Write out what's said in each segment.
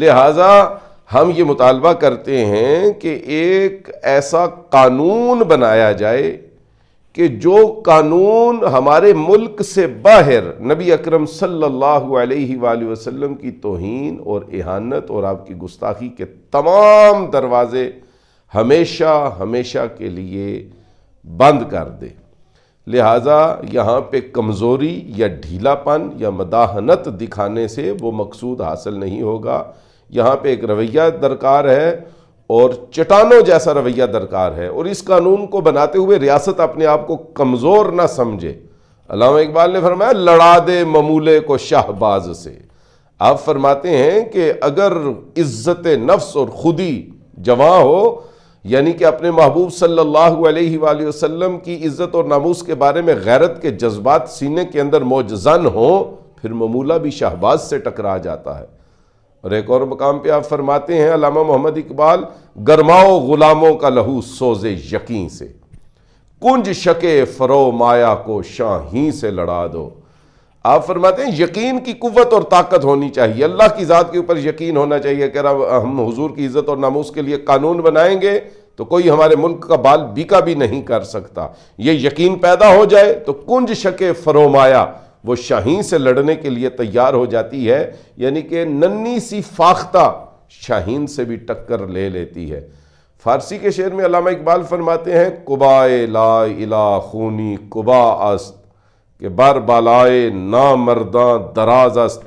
लिहाजा हम ये मुतालबा करते हैं कि एक ऐसा कानून बनाया जाए कि जो कानून हमारे मुल्क से बाहर नबी अक्रम सल्लल्लाहु की तोहन और एहानत और आपकी गुस्ताखी के तमाम दरवाज़े हमेशा हमेशा के लिए बंद कर दे लिहाजा यहाँ पे कमज़ोरी या ढीलापन या मदाहनत दिखाने से वो मकसूद हासिल नहीं होगा यहाँ पे एक रवैया दरकार है और चटानों जैसा रवैया दरकार है और इस कानून को बनाते हुए रियासत अपने आप को कमज़ोर ना समझे अलामा इकबाल ने फरमाया लड़ा दे ममूले को शाहबाज से आप फरमाते हैं कि अगर इज़्ज़त नफ्स और ख़ुदी जवां हो यानी कि अपने महबूब सल्लल्लाहु अलैहि वसल्लम की इज़्ज़त और नामूस के बारे में गैरत के जज्बात सीने के अंदर मौजन हों फिर ममूला भी शहबाज से टकरा जाता है और एक और मकाम पर आप फरमाते हैं अलामा मोहम्मद इकबाल गरमाओ ग़ुलामों का लहू सोजे यकीन से कुंज शके फ़रो माया को शाही से लड़ा दो आप फरमाते हैं यकीन की कुत और ताकत होनी चाहिए अल्लाह की ज़ात के ऊपर यकीन होना चाहिए कह रहा हम हुजूर की इज़्ज़त और नामोस के लिए कानून बनाएंगे तो कोई हमारे मुल्क का बाल बीका भी नहीं कर सकता ये यकीन पैदा हो जाए तो कुंज शके फरोमाया वो शाहीन से लड़ने के लिए तैयार हो जाती है यानी कि नन्नी सी फाख्ता शाहीन से भी टक्कर ले लेती है फारसी के शेर में अलामा इकबाल फरमाते हैं कुबा ला इला खूनी कुबा अस्त कि बर बालाए ना मर्दा दराज अस्त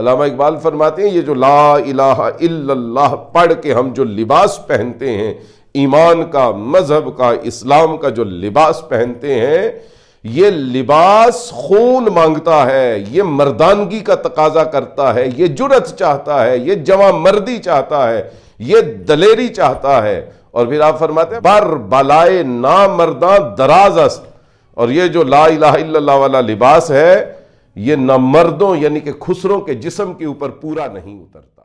अलामा इकबाल फरमाते हैं ये जो ला इलाहा इल्लल्लाह पढ़ के हम जो लिबास पहनते हैं ईमान का मज़हब का इस्लाम का जो लिबास पहनते हैं ये लिबास खून मांगता है ये मर्दानगी का तकाजा करता है ये जुरत चाहता है ये जवा मर्दी चाहता है ये दलेरी चाहता है और फिर आप फरमाते हैं बर बलाए ना मर्दा दराज अस्त और ये जो ला इला वाला लिबास है ये न मर्दों यानी कि खुसरों के जिसम के ऊपर पूरा नहीं उतरता